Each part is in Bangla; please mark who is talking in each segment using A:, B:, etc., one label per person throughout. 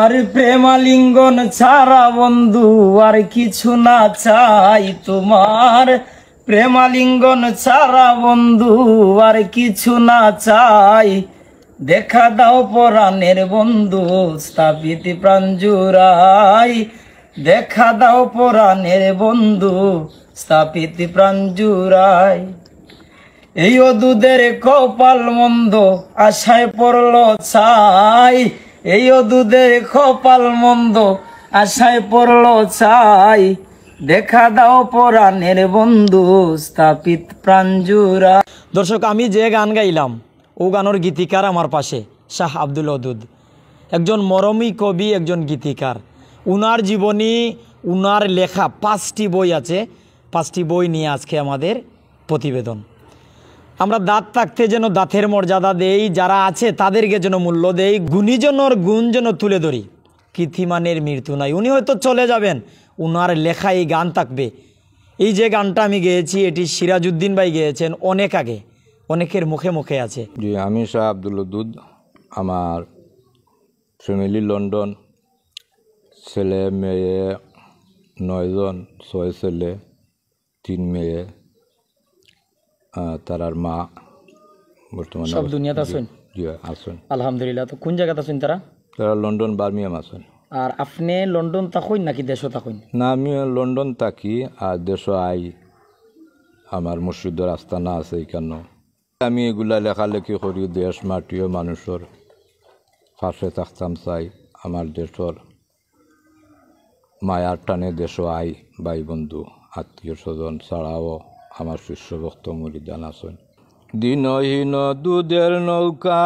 A: আর প্রেমালিঙ্গন ছাড়া বন্ধু আর কিছু না চাই তোমার প্রেমালিঙ্গন ছাড়া বন্ধু আর কিছু না চাই দেখা দাও পরাণের বন্ধু স্থাপিত প্রাঞ্জুরাই দেখা দাও পরাণের বন্ধু স্থাপিত প্রাঞ্জুরাই এই দুধের কপাল মন্দ আশায় পড়ল ছাই এই দুধে পাল মন্দ আশায় পড়ল চাই দেখা দাও পরাণের বন্ধু স্থাপিত প্রাঞ্জুরা দর্শক আমি যে গান গাইলাম ও গানোর গীতিকার আমার পাশে শাহ আব্দুল অদুদ একজন মরমী কবি একজন গীতিকার উনার জীবনী উনার লেখা পাঁচটি বই আছে পাঁচটি বই নিয়ে আজকে আমাদের প্রতিবেদন আমরা দাঁত থাকতে যেন দাঁতের মর্যাদা দেই যারা আছে তাদেরকে যেন মূল্য দেই গুণীজনর গুণ যেন তুলে ধরি কৃথিমানের মৃত্যু নাই উনি হয়তো চলে যাবেন উনার লেখা এই গান থাকবে এই যে গানটা আমি গেয়েছি এটি সিরাজুদ্দিন ভাই গেয়েছেন অনেক আগে অনেকের মুখে মুখে আছে
B: জি আমি শাহ আবদুল্লদুদ আমার ফ্যামিলি লন্ডন ছেলে মেয়ে নয়জন ছয় ছেলে তিন মেয়ে তারার মা বর্তমানে সব দুনিয়াতে আছেন জি আছেন
A: আলহামদুলিল্লাহ তো কোন জায়গাতে আছেন তারা
B: তারা লন্ডন বার্মিয়াম আছেন
A: আর আপনি লন্ডন থাকুন নাকি দেশও থাকুন
B: না আমি লন্ডন থাকি আর দেশও আই আমার মসজিদ রাস্তা না আছে কেন আমি এগুলা লেখালেখি করি দেশ মাটিও মানুষের পাশে থাকতাম চাই আমার দেশের মায়ার টানে দেশ আই ভাই বন্ধু আত্মীয় স্বজন ছাড়াও আমার শিষ্যভক্ত মরিদান আছেন দিনহীন দুধের নৌকা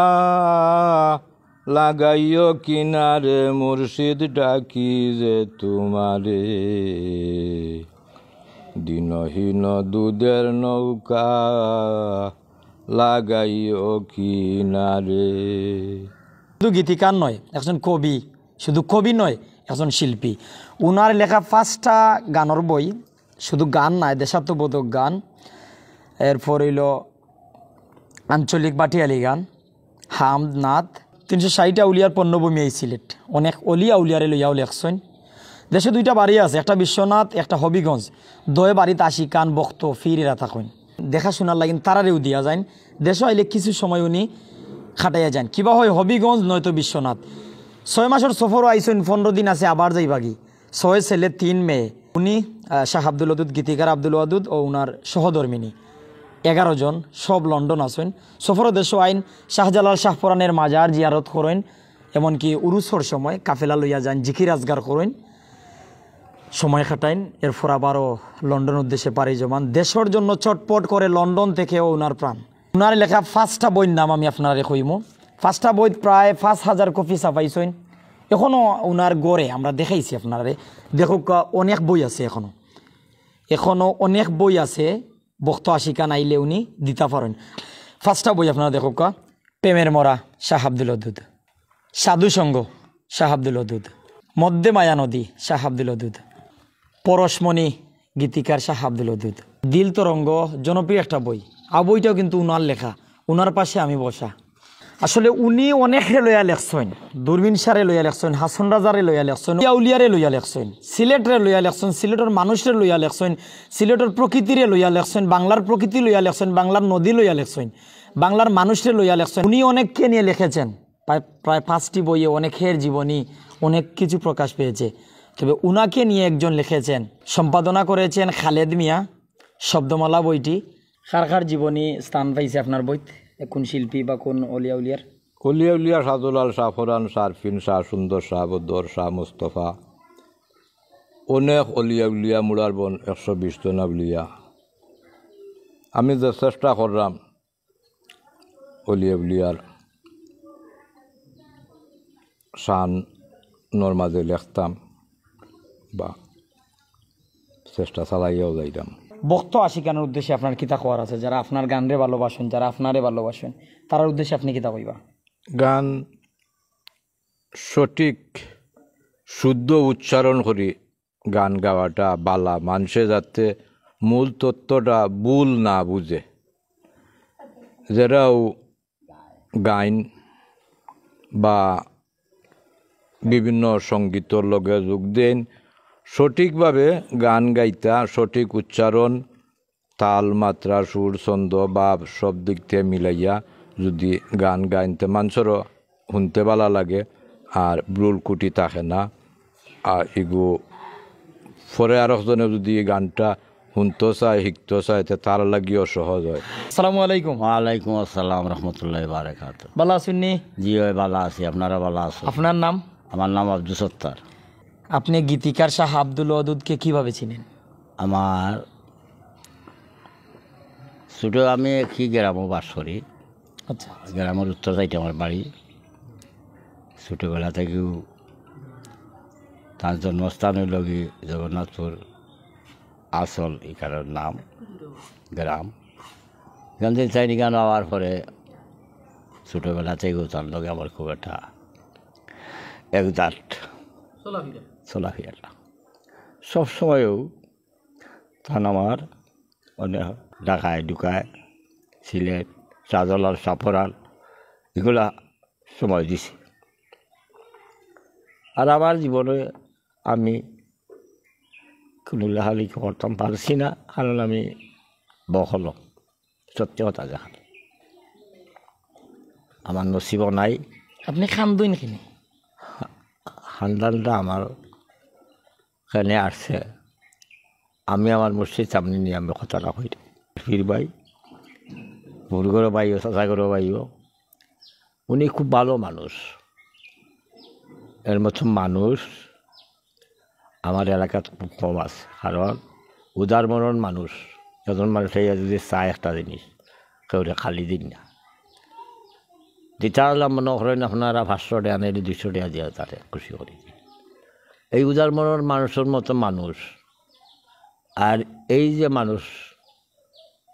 B: লাগাইও কিনারে মুর্শিদ ডাকি যে তোমারে দিনহীন দুধের নৌকা লাগাইও কিনারে শুধু গীতিকার নয় একজন কবি
A: শুধু কবি নয় একজন শিল্পী উনার লেখা পাঁচটা গানের বই শুধু গান নাই দেশাত্মবোধক গান এরপর হইল আঞ্চলিক বাটিয়ালি গান হাম নাথ তিনশো ষাটটা উলিয়ার পণ্যভূমি এই সিলেট অনেক অলিয়া উলিয়ারে লইয়াও লেখছেন দেশে দুইটা বাড়ি আছে একটা বিশ্বনাথ একটা হবিগঞ্জ দয়ে বাড়িতে আসি কান বক্ত ফিরেরা দেখা শোনার লাগিন তারারেও দিয়া যান দেশে আইলে কিছু সময় উনি খাটাইয়া যান কিবা হয় হবিগঞ্জ নয়তো বিশ্বনাথ ছয় মাসের সফরও আইসুন পনেরো দিন আছে আবার যাইবাগি ছয় ছেলে তিন মেয়ে উনি শাহ আব্দুল ওদুদ গীতিকার আব্দুল ওয়াদুদ ও উনার সহধর্মিনী এগারো জন সব লন্ডন আসেন দেশ আইন শাহজালাল শাহপুরানের মাজার জিয়ারত করেন এমনকি উরুসর সময় কাফেলা লইয়া যান জিকির আজগার করেন সময় খাটাইন এরপর আবারও লন্ডন উদ্দেশ্যে পারি জমান দেশের জন্য চটপট করে লন্ডন থেকে ওনার প্রাণ ওনার লেখা ফার্স্টটা বইয়ের নাম আমি আপনারা রেখইমো ফার্স্টটা বই প্রায় পাঁচ হাজার কপি ছাপাইছেন এখনও ওনার গড়ে আমরা দেখাইছি আপনারে দেখো অনেক বই আছে এখনও এখনও অনেক বই আছে বক্ত আশিকা নাইলে উনি দিতে পারেন ফার্স্টটা বই আপনারা দেখো প্রেমের মরা শাহ আব্দুল অদুদ সঙ্গ শাহ আব্দুল অদুদ মধ্যে মায়া নদী শাহ আব্দুল অদুদ পরশমণি গীতিকার শাহ আব্দুল অদুদ দিল তরঙ্গ জনপ্রিয় একটা বই আবইটাও কিন্তু উনার লেখা উনার পাশে আমি বসা আসলে উনি অনেকে লইয়া লেখছেন দূরবীন সারে লইয়া লেখছেন হাসন রাজারে লয়া লেখছেন উলিয়ারে লইয়া লেখছেন সিলেটরে লইয়া লেখছেন সিলেটের মানুষরে লইয়া লেখছেন সিলেটের প্রকৃতিরে লইয়া লেখছেন বাংলার প্রকৃতি লইয়া লেখছেন বাংলার নদী লইয়া লেখছেন বাংলার মানুষরে লইয়া লেখছেন উনি অনেককে নিয়ে লিখেছেন প্রায় প্রায় পাঁচটি বইয়ে অনেকের জীবনী অনেক কিছু প্রকাশ পেয়েছে তবে উনাকে নিয়ে একজন লিখেছেন সম্পাদনা করেছেন খালেদ মিয়া শব্দমালা বইটি কার কার জীবনী স্থান পাইছে আপনার বইতে কোন শিল্পী বা কোন অলিয়া উলিয়ার
B: অলিয়া উলিয়া সাদুলাল শাহ শাহ সারফিন শাহ সুন্দর শাহ বদর শাহ মুস্তফা অনেক অলিয়া উলিয়া মুড়ার বন একশো বিশ জনা উলিয়া আমি যে চেষ্টা করলাম অলিয়া উলিয়ার শানর মাঝে লেখতাম বা চেষ্টা চালাইয়াও যাইতাম
A: বক্ত আশিকানোর উদ্দেশ্যে আপনার কিতা কোয়ার আছে যারা আপনার রে ভালোবাসেন যারা আপনারে ভালোবাসেন তার উদ্দেশ্যে আপনি কিতা কইবা
B: গান সঠিক শুদ্ধ উচ্চারণ করি গান গাওয়াটা বালা মানুষে যাতে মূল তত্ত্বটা ভুল না বুঝে যারাও গাইন বা বিভিন্ন সঙ্গীতর লগে যোগ দেন সঠিকভাবে গান গাইতা সঠিক উচ্চারণ তাল মাত্রা সুর ছন্দ বাপ সব দিক থেকে মিলাইয়া যদি গান গাইতে মানুষেরও শুনতে ভালো লাগে আর ব্রুল কুটি থাকে না আর এগু পরে আর একজনে যদি গানটা শুনতে চায় শিখতে চায় তার লাগিও সহজ হয় আসসালামু আলাইকুম ওয়ালাইকুম আসসালাম
C: রহমতুল্লাহ বারাকাত ভালো আছেন জি ভাই ভালো আছি আপনারা ভালো আছেন আপনার নাম আমার নাম আব্দুল সত্তার
A: আপনি গীতিকার শাহ আব্দুল অদুদকে কিভাবে চিনেন
C: আমার ছোটো আমি কি গ্রামও বাস করি আচ্ছা গ্রামের উত্তর সাইডে আমার বাড়ি ছোটোবেলা থেকেও তার জন্মস্থানের লগে জগন্নাথপুর আসল এখানের নাম গ্রাম গান্ধী চাইনি গান হওয়ার পরে ছোটোবেলা থেকেও তার লগে আমার খুব একটা একদাট সলাফিয়াল্লাহ সবসময়েও ধান আমার অনেক ঢাকায় ঢুকায় সিলেট চাঁদলাল সাফরাল এগুলা সময় দিছি আর আমার জীবনে আমি কোনো লেখালেখি করতাম পারছি না কারণ আমি বহল সত্যি কথা জাহান আমার নসিব নাই
A: আপনি খান্দুন কিনি
C: খান্দানটা আমার এখানে আসছে আমি আমার মুর্শিদ সামনে নিয়ে আমি কথাটা কই ফির ভাই ভুরগরো ভাইও সাসাগরো ভাইও উনি খুব ভালো মানুষ এর মতো মানুষ আমার এলাকাত খুব কম আছে কারণ মরণ মানুষ এজন মানুষে যদি চায় একটা জিনিস কেউরে খালি দিন না দিতা হলে মনে করেন আপনারা ভাষ্য টাকা নেই দুশো টাকা দিয়ে তাতে খুশি করে দিই এই উদার মনের মানুষের মতো মানুষ আর এই যে মানুষ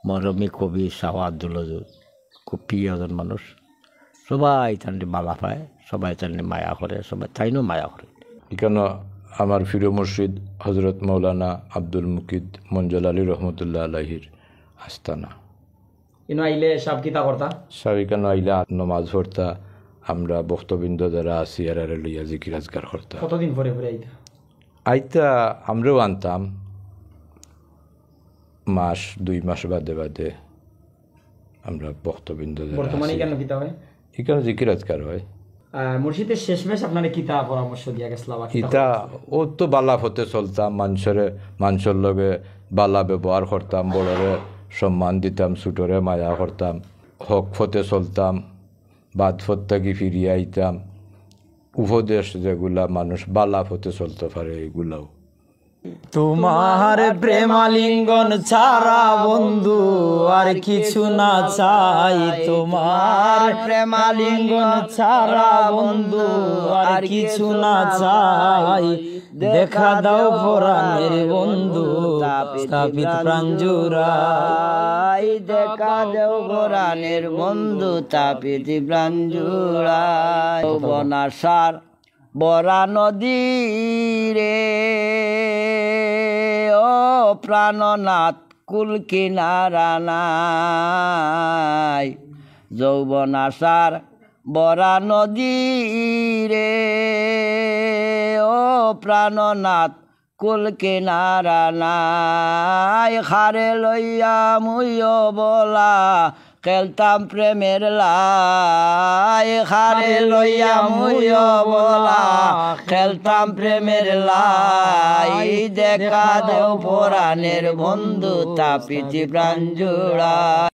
C: মরমী কবি শাহ আব্দুল খুব প্রিয়জন মানুষ সবাই তাহলে মালা পায় সবাই তাহলে মায়া করে সবাই তাইনও মায়া
B: করে কেন আমার ফিরো মসজিদ হজরত মৌলানা আব্দুল মুকিদ মঞ্জল আলী রহমতুল্লাহ আলহির আস্তানা
A: কেন আইলে সব কিতা করতা
B: সাবি এখানে আইলে নমাজ পড়তা আমরা ভক্তবৃন্দ যারা আছি এরারে লইয়া জিকির আজগার করতাম
A: কতদিন পরে পরে আইতা
B: আইতা আমরাও আনতাম মাস দুই মাস বাদে বাদে আমরা ভক্তবৃন্দ বর্তমানে কেন কিতা হয় এখানে জিকির হয়
A: মুর্শিদের শেষমেশ আপনারা কিতা পরামর্শ দিয়া গেছিলাম কিতা
B: ও তো বালা হতে চলতাম মানুষরে মানুষের লগে বালা ব্যবহার করতাম বড়রে সম্মান দিতাম ছোটরে মায়া করতাম হক ফতে চলতাম বাদফত্যাগি ফিরিয়ে আইতাম উপদেশ যেগুলা মানুষ বালা হতে চলতে পারে এগুলাও
A: তোমার প্রেমালিঙ্গন ছাড়া বন্ধু আর কিছু না চাই তোমার প্রেমালিঙ্গন ছাড়া বন্ধু আর কিছু না চাই দেখা দাও পরাণের বন্ধু স্থাপিত প্রাঞ্জুরাই
C: দেখা দেও পরাণের বন্ধু তাপিত প্রাঞ্জুরাই বনাসার বরা নদী রে ও প্রাণনাথ কুল কিনারা নাই যৌবনাসার বরা নদী রে ও প্রাণনাথ কুল কিনারা নাই খারে লইয়া মুইয় বলা খেলতাম প্রেমের
A: লাই
C: খারে লইয়া মুইয় বলা খেলতাম প্রেমের লাই দেখা দেও পরাণের বন্ধু তা পিঠি প্রাণ জোড়া